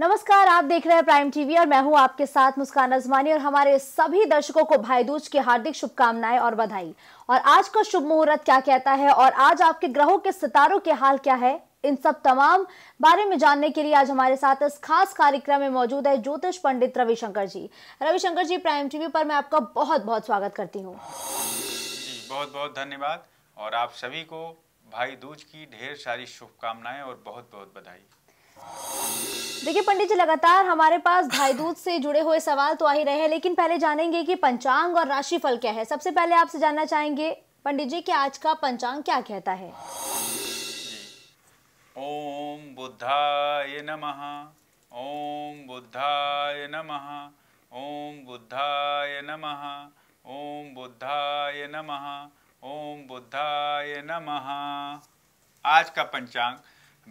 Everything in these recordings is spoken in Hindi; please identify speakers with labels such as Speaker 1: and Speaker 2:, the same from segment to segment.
Speaker 1: नमस्कार आप देख रहे हैं प्राइम टीवी और मैं हूं आपके साथ मुस्कान अजमानी और हमारे सभी दर्शकों को भाई दूज की हार्दिक शुभकामनाएं और बधाई और आज का शुभ मुहूर्त क्या कहता है और आज आपके ग्रहों के सितारों के हाल क्या है इन सब तमाम बारे में जानने के लिए आज हमारे साथ इस खास कार्यक्रम में मौजूद है ज्योतिष पंडित रविशंकर जी रविशंकर जी प्राइम टीवी पर मैं आपका बहुत बहुत स्वागत करती हूँ
Speaker 2: बहुत बहुत धन्यवाद और आप सभी को भाई दूज की ढेर सारी शुभकामनाएं और बहुत बहुत बधाई
Speaker 1: देखिए पंडित जी लगातार हमारे पास भाई दूध से जुड़े हुए सवाल तो आ ही रहे हैं लेकिन पहले जानेंगे कि पंचांग और राशिफल क्या है सबसे पहले आपसे जानना चाहेंगे पंडित जी कि आज का पंचांग क्या कहता है
Speaker 2: ओम बुद्धाय नमः ओम बुद्धाय नमः ओम बुद्धाय नमः ओम बुद्धाय नमः ओम बुद्धाय नमः आज का पंचांग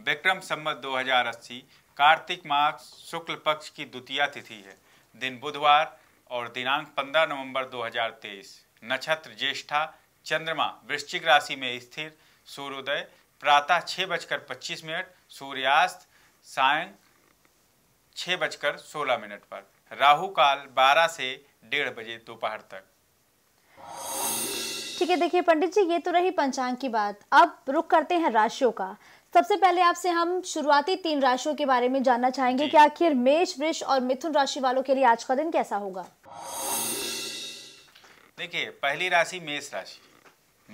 Speaker 2: विक्रम संबत 2080 कार्तिक मास शुक्ल पक्ष की द्वितीय तिथि है दिन बुधवार और दिनांक 15 नवंबर 2023 नक्षत्र ज्येष्ठा चंद्रमा वृश्चिक राशि में स्थिर सूर्योदय प्रातः छः बजकर पच्चीस मिनट सूर्यास्त सायं छः बजकर सोलह मिनट पर राहु काल बारह से डेढ़ बजे दोपहर तक
Speaker 1: ठीक है देखिए पंडित जी ये तो रही पंचांग की बात अब रुक करते हैं राशियों का सबसे पहले आपसे हम शुरुआती तीन राशियों के बारे में जानना चाहेंगे कि आखिर मेष वृष और मिथुन राशि वालों के लिए आज का दिन कैसा होगा
Speaker 2: देखिए पहली राशि मेष राशि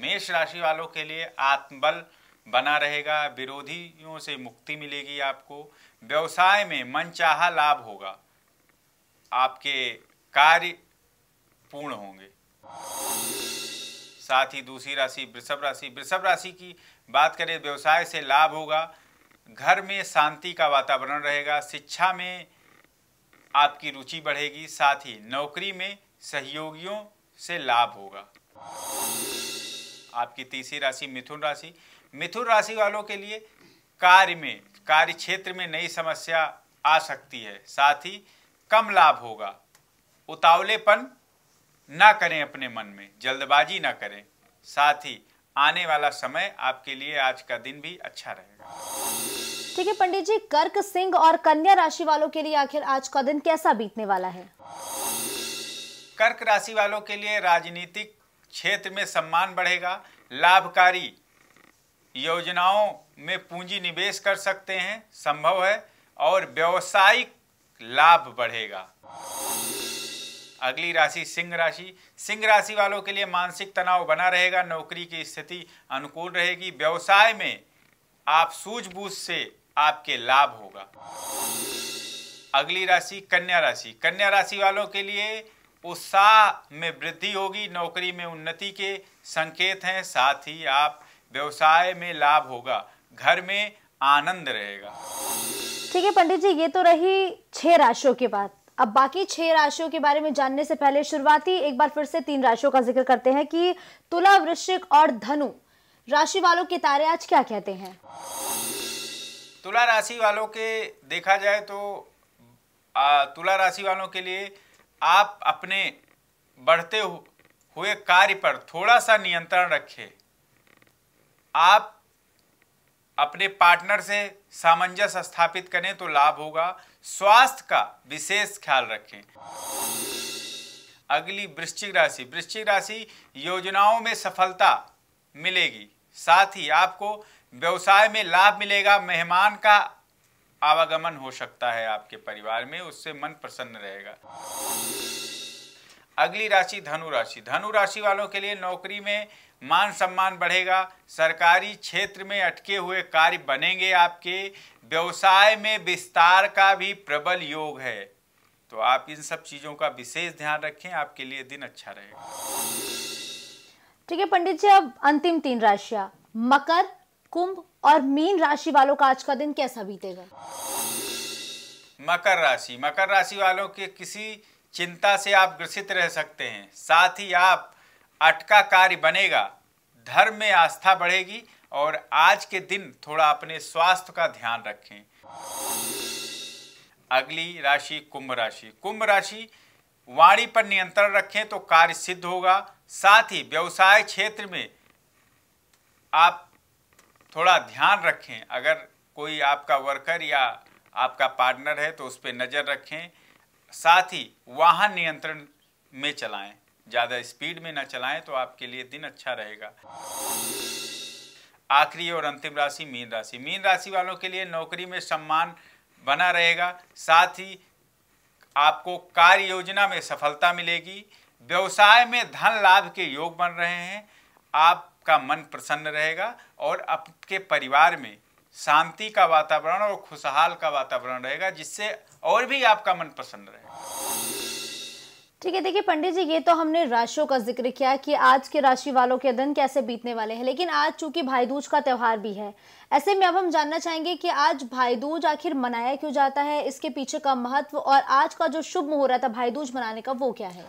Speaker 2: मेष राशि वालों के लिए आत्मबल बना रहेगा विरोधियों से मुक्ति मिलेगी आपको व्यवसाय में मनचाहा लाभ होगा आपके कार्य पूर्ण होंगे साथ ही दूसरी राशि वृषभ राशि वृषभ राशि की बात करें व्यवसाय से लाभ होगा घर में शांति का वातावरण रहेगा शिक्षा में आपकी रुचि बढ़ेगी साथ ही नौकरी में सहयोगियों से लाभ होगा आपकी तीसरी राशि मिथुन राशि मिथुन राशि वालों के लिए कार्य में कार्य क्षेत्र में नई समस्या आ सकती है साथ ही कम लाभ होगा उतावलेपन ना करें अपने मन में जल्दबाजी ना करें साथ ही आने वाला समय आपके लिए आज का दिन भी अच्छा रहेगा ठीक
Speaker 1: है पंडित जी कर्क सिंह और कन्या राशि वालों के लिए आखिर आज का दिन कैसा बीतने वाला है
Speaker 2: कर्क राशि वालों के लिए राजनीतिक क्षेत्र में सम्मान बढ़ेगा लाभकारी योजनाओं में पूंजी निवेश कर सकते हैं संभव है और व्यवसायिक लाभ बढ़ेगा अगली राशि सिंह राशि सिंह राशि वालों के लिए मानसिक तनाव बना रहेगा नौकरी की स्थिति अनुकूल रहेगी व्यवसाय में आप सूझबूझ से आपके लाभ होगा अगली राशि कन्या राशि कन्या राशि वालों के लिए उत्साह में वृद्धि होगी नौकरी में उन्नति के संकेत हैं साथ ही आप व्यवसाय में लाभ होगा घर में आनंद रहेगा
Speaker 1: ठीक है पंडित जी ये तो रही छह राशियों की बात अब बाकी छह राशियों के बारे में जानने से पहले शुरुआती एक बार फिर से तीन राशियों का जिक्र करते हैं कि तुला वृश्चिक और धनु राशि वालों के तारे आज क्या कहते हैं
Speaker 2: तुला राशि वालों के देखा जाए तो आ, तुला राशि वालों के लिए आप अपने बढ़ते हुए कार्य पर थोड़ा सा नियंत्रण रखें आप अपने पार्टनर से सामंजस्य स्थापित करें तो लाभ होगा स्वास्थ्य का विशेष ख्याल रखें अगली वृश्चिक राशि वृश्चिक राशि योजनाओं में सफलता मिलेगी साथ ही आपको व्यवसाय में लाभ मिलेगा मेहमान का आवागमन हो सकता है आपके परिवार में उससे मन प्रसन्न रहेगा अगली राशि धनु राशि धनु राशि वालों के लिए नौकरी में मान सम्मान बढ़ेगा सरकारी क्षेत्र में अटके हुए कार्य बनेंगे आपके व्यवसाय में विस्तार का भी प्रबल योग है तो आप इन सब चीज़ों का विशेष ध्यान रखें आपके लिए दिन अच्छा रहेगा
Speaker 1: ठीक है पंडित जी अब अंतिम तीन राशियां मकर कुंभ और मीन राशि वालों का आज का दिन कैसा बीतेगा
Speaker 2: मकर राशि मकर राशि वालों के किसी चिंता से आप ग्रसित रह सकते हैं साथ ही आप अटका कार्य बनेगा धर्म में आस्था बढ़ेगी और आज के दिन थोड़ा अपने स्वास्थ्य का ध्यान रखें अगली राशि कुंभ राशि कुंभ राशि वाणी पर नियंत्रण रखें तो कार्य सिद्ध होगा साथ ही व्यवसाय क्षेत्र में आप थोड़ा ध्यान रखें अगर कोई आपका वर्कर या आपका पार्टनर है तो उस पर नज़र रखें साथ ही वाहन नियंत्रण में चलाएं ज़्यादा स्पीड में ना चलाएं तो आपके लिए दिन अच्छा रहेगा आखिरी और अंतिम राशि मीन राशि मीन राशि वालों के लिए नौकरी में सम्मान बना रहेगा साथ ही आपको कार्य योजना में सफलता मिलेगी व्यवसाय में धन लाभ के योग बन रहे हैं आपका मन प्रसन्न रहेगा और आपके परिवार में शांति का वातावरण और खुशहाल का वातावरण रहेगा जिससे और भी आपका मन प्रसन्न रहेगा
Speaker 1: ठीक है देखिए पंडित जी ये तो हमने राशियों का जिक्र किया कि आज के राशि वालों के दिन कैसे बीतने वाले हैं लेकिन आज चूंकि भाई दूज का त्यौहार भी है ऐसे में अब हम जानना चाहेंगे कि आज भाई दूज आखिर मनाया क्यों जाता है इसके पीछे का महत्व और आज का जो शुभ मुहूर्त है भाई दूज मनाने का वो क्या है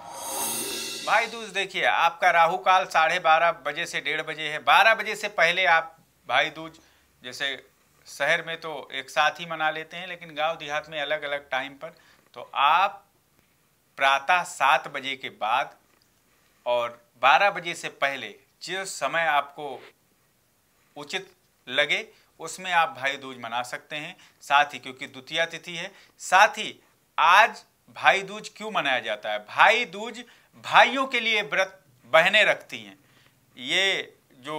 Speaker 2: भाई दूज देखिए आपका राहु काल साढ़े बारह बजे से डेढ़ बजे है बारह बजे से पहले आप भाई दूज जैसे शहर में तो एक साथ ही मना लेते हैं लेकिन गांव देहात में अलग अलग टाइम पर तो आप प्रातः सात बजे के बाद और बारह बजे से पहले जो समय आपको उचित लगे उसमें आप भाई दूज मना सकते हैं साथ ही क्योंकि द्वितीय तिथि है साथ ही आज भाई दूज क्यों मनाया जाता है भाई दूज भाइयों के लिए व्रत बहने रखती हैं ये जो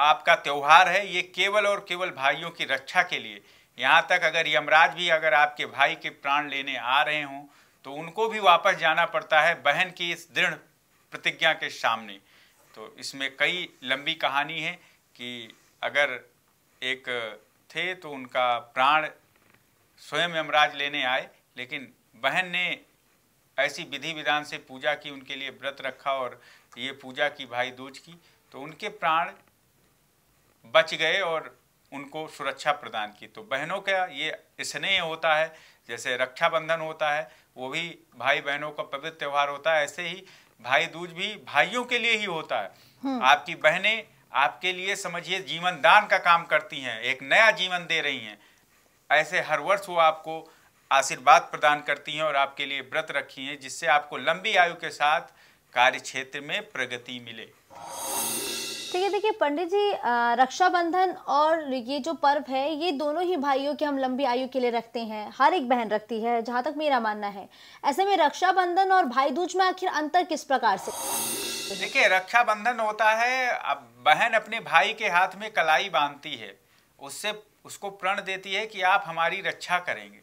Speaker 2: आपका त्यौहार है ये केवल और केवल भाइयों की रक्षा के लिए यहाँ तक अगर यमराज भी अगर आपके भाई के प्राण लेने आ रहे हों तो उनको भी वापस जाना पड़ता है बहन की इस दृढ़ प्रतिज्ञा के सामने तो इसमें कई लंबी कहानी है कि अगर एक थे तो उनका प्राण स्वयं यमराज लेने आए लेकिन बहन ने ऐसी विधि विधान से पूजा की उनके लिए व्रत रखा और ये पूजा की भाई दूज की तो उनके प्राण बच गए और उनको सुरक्षा प्रदान की तो बहनों का ये स्नेह होता है जैसे रक्षाबंधन होता है वो भी भाई बहनों का पवित्र त्यौहार होता है ऐसे ही भाई दूज भी भाइयों के लिए ही होता है हम्म। आपकी बहनें आपके लिए समझिए जीवन दान का काम करती हैं एक नया जीवन दे रही हैं ऐसे हर वर्ष वो आपको आशीर्वाद प्रदान करती हैं और आपके लिए व्रत रखी हैं जिससे आपको लंबी आयु के साथ कार्य क्षेत्र में प्रगति मिले
Speaker 1: ठीक है देखिए पंडित जी रक्षाबंधन और ये जो पर्व है ये दोनों ही भाइयों के हम लंबी आयु के लिए रखते हैं हर एक बहन रखती है जहाँ तक मेरा मानना है ऐसे में रक्षाबंधन और भाई दूज में आखिर अंतर किस प्रकार से
Speaker 2: देखिए रक्षाबंधन होता है अब बहन अपने भाई के हाथ में कलाई बांधती है उससे उसको प्रण देती है कि आप हमारी रक्षा करेंगे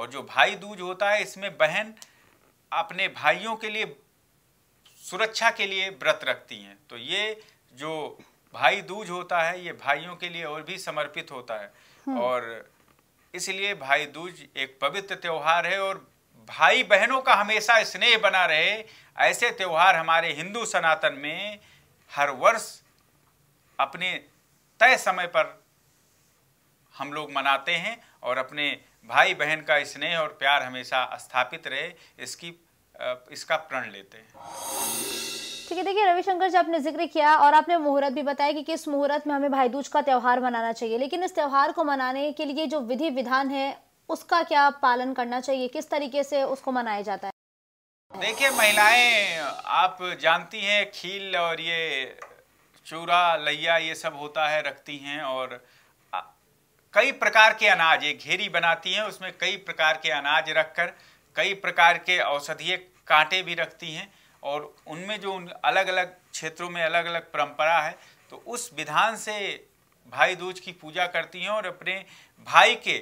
Speaker 2: और जो भाई दूज होता है इसमें बहन अपने भाइयों के लिए सुरक्षा के लिए व्रत रखती हैं तो ये जो भाई दूज होता है ये भाइयों के लिए और भी समर्पित होता है हम्म। और इसलिए भाई दूज एक पवित्र त्यौहार है और भाई बहनों का हमेशा स्नेह बना रहे ऐसे त्यौहार हमारे हिंदू सनातन में हर वर्ष अपने तय समय पर हम लोग मनाते हैं और अपने भाई बहन का स्नेह और प्यार हमेशा स्थापित रहे इसकी इसका प्रण लेते हैं
Speaker 1: ठीक है देखिए रविशंकर जी आपने जिक्र किया और आपने मुहूर्त भी बताया कि किस मुहूर्त में हमें भाई दूज का त्यौहार मनाना चाहिए लेकिन इस त्यौहार को मनाने के लिए जो विधि विधान है उसका क्या पालन करना चाहिए किस तरीके से उसको मनाया जाता है
Speaker 2: देखिए महिलाएं आप जानती हैं खील और ये चूरा लैया ये सब होता है रखती हैं और कई प्रकार के अनाज ये घेरी बनाती हैं उसमें कई प्रकार के अनाज रखकर कई प्रकार के औषधीय कांटे भी रखती हैं और उनमें जो उन अलग अलग क्षेत्रों में अलग अलग परंपरा है तो उस विधान से भाई दूज की पूजा करती हैं और अपने भाई के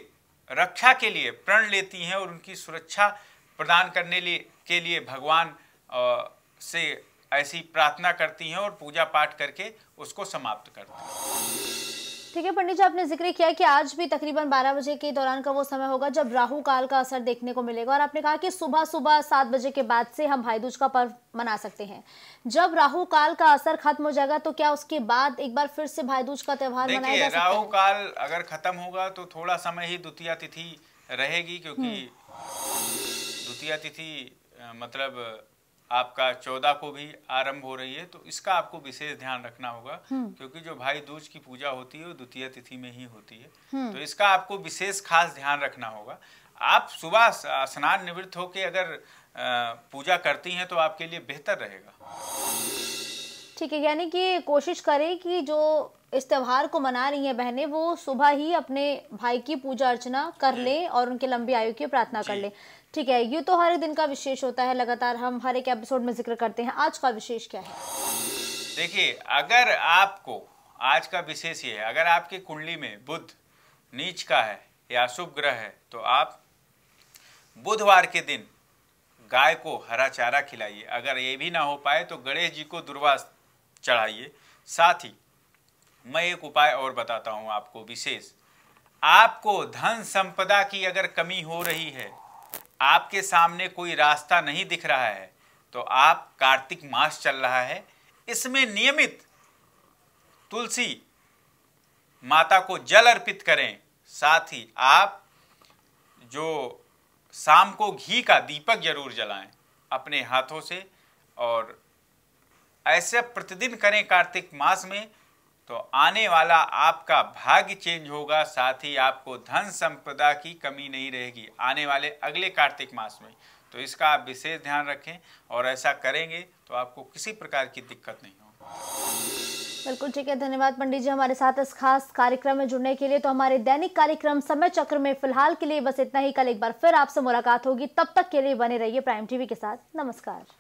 Speaker 2: रक्षा के लिए प्रण लेती हैं और उनकी सुरक्षा प्रदान करने लिए के लिए भगवान से ऐसी प्रार्थना करती हैं और पूजा पाठ करके उसको समाप्त करती हैं
Speaker 1: ठीक है पंडित जी आपने जिक्र किया कि आज भी तकरीबन 12 बजे के दौरान का वो समय होगा जब राहु काल का असर देखने को मिलेगा और आपने कहा कि सुबह सुबह सात बजे के बाद से हम भाई दूज का पर्व मना सकते हैं जब राहु काल का असर खत्म हो जाएगा तो क्या उसके बाद एक बार फिर से भाई दूज का त्यौहार मनाया जा राहु
Speaker 2: काल अगर खत्म होगा तो थोड़ा समय ही द्वितीय तिथि रहेगी क्योंकि हम्म। द्वितीय तिथि मतलब आपका चौदह को भी आरंभ हो रही है तो इसका आपको विशेष ध्यान रखना होगा हम्म। क्योंकि जो भाई दूज की पूजा होती है वो द्वितीय तिथि में ही होती है हम्म। तो इसका आपको विशेष खास ध्यान रखना होगा आप सुबह स्नान निवृत्त होकर अगर पूजा करती हैं तो आपके लिए बेहतर रहेगा
Speaker 1: ठीक है यानी कि कोशिश करें कि जो इस त्यौहार को मना रही हैं बहनें वो सुबह ही अपने भाई की पूजा अर्चना कर लें और उनके लंबी आयु की प्रार्थना कर लें ठीक है ये तो हर एक दिन का विशेष होता है लगातार हम हर एक एपिसोड में जिक्र करते हैं आज का विशेष क्या है
Speaker 2: देखिए अगर आपको आज का विशेष ये है अगर आपकी कुंडली में बुद्ध नीच का है या शुभ ग्रह है तो आप बुधवार के दिन गाय को हरा चारा खिलाइए अगर ये भी ना हो पाए तो गणेश जी को दुर्वास चढ़ाइए साथ ही मैं एक उपाय और बताता हूं आपको विशेष आपको धन संपदा की अगर कमी हो रही है आपके सामने कोई रास्ता नहीं दिख रहा है तो आप कार्तिक मास चल रहा है इसमें नियमित तुलसी माता को जल अर्पित करें साथ ही आप जो शाम को घी का दीपक जरूर जलाएं अपने हाथों से और ऐसे प्रतिदिन करें कार्तिक मास में तो आने वाला आपका भाग्य चेंज होगा साथ ही आपको धन संपदा की कमी नहीं रहेगी आने वाले अगले कार्तिक मास में तो इसका आप विशेष ध्यान रखें और ऐसा करेंगे तो आपको किसी प्रकार की दिक्कत नहीं होगी बिल्कुल
Speaker 1: ठीक है धन्यवाद पंडित जी हमारे साथ इस खास कार्यक्रम में जुड़ने के लिए तो हमारे दैनिक कार्यक्रम समय चक्र में फिलहाल के लिए बस इतना ही कल एक बार फिर आपसे मुलाकात होगी तब तक के लिए बने रहिए प्राइम टीवी के साथ नमस्कार